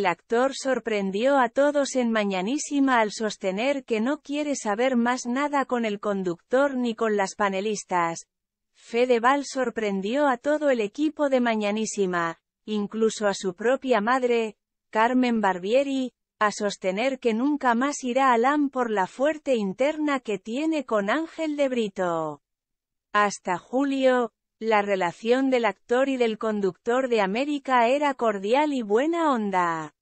El actor sorprendió a todos en Mañanísima al sostener que no quiere saber más nada con el conductor ni con las panelistas. Fedeval sorprendió a todo el equipo de Mañanísima, incluso a su propia madre, Carmen Barbieri, a sostener que nunca más irá alam por la fuerte interna que tiene con Ángel de Brito. Hasta julio, la relación del actor y del conductor de América era cordial y buena onda.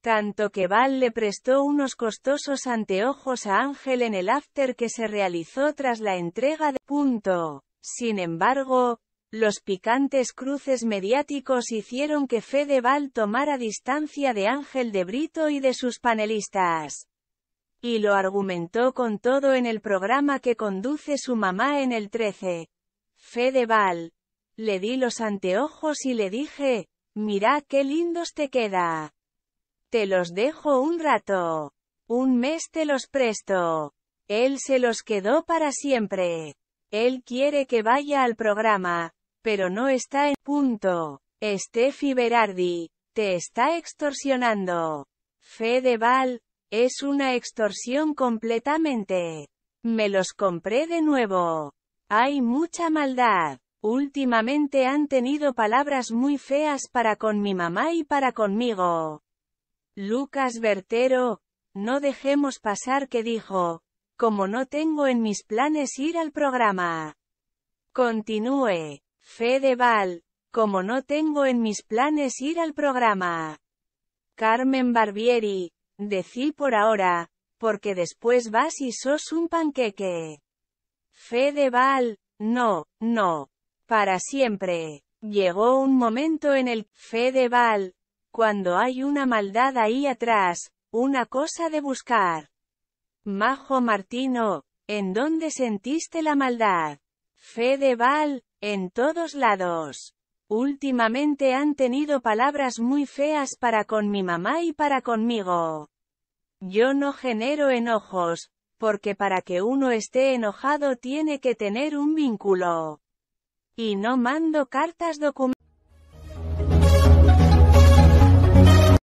Tanto que Val le prestó unos costosos anteojos a Ángel en el after que se realizó tras la entrega de punto. Sin embargo, los picantes cruces mediáticos hicieron que Fede Val tomara distancia de Ángel de Brito y de sus panelistas y lo argumentó con todo en el programa que conduce su mamá en el 13, Fedeval. Le di los anteojos y le dije, «Mira qué lindos te queda. Te los dejo un rato. Un mes te los presto. Él se los quedó para siempre. Él quiere que vaya al programa, pero no está en punto. Steffi Berardi, te está extorsionando. Fedeval, es una extorsión completamente. Me los compré de nuevo. Hay mucha maldad. Últimamente han tenido palabras muy feas para con mi mamá y para conmigo. Lucas Vertero, no dejemos pasar que dijo, como no tengo en mis planes ir al programa. Continúe, Fedeval, como no tengo en mis planes ir al programa. Carmen Barbieri, decí por ahora, porque después vas y sos un panqueque. Fedeval, no, no, para siempre. Llegó un momento en el Fedeval, cuando hay una maldad ahí atrás, una cosa de buscar. Majo Martino, ¿en dónde sentiste la maldad? Fedeval, en todos lados. Últimamente han tenido palabras muy feas para con mi mamá y para conmigo. Yo no genero enojos, porque para que uno esté enojado tiene que tener un vínculo. Y no mando cartas documentales.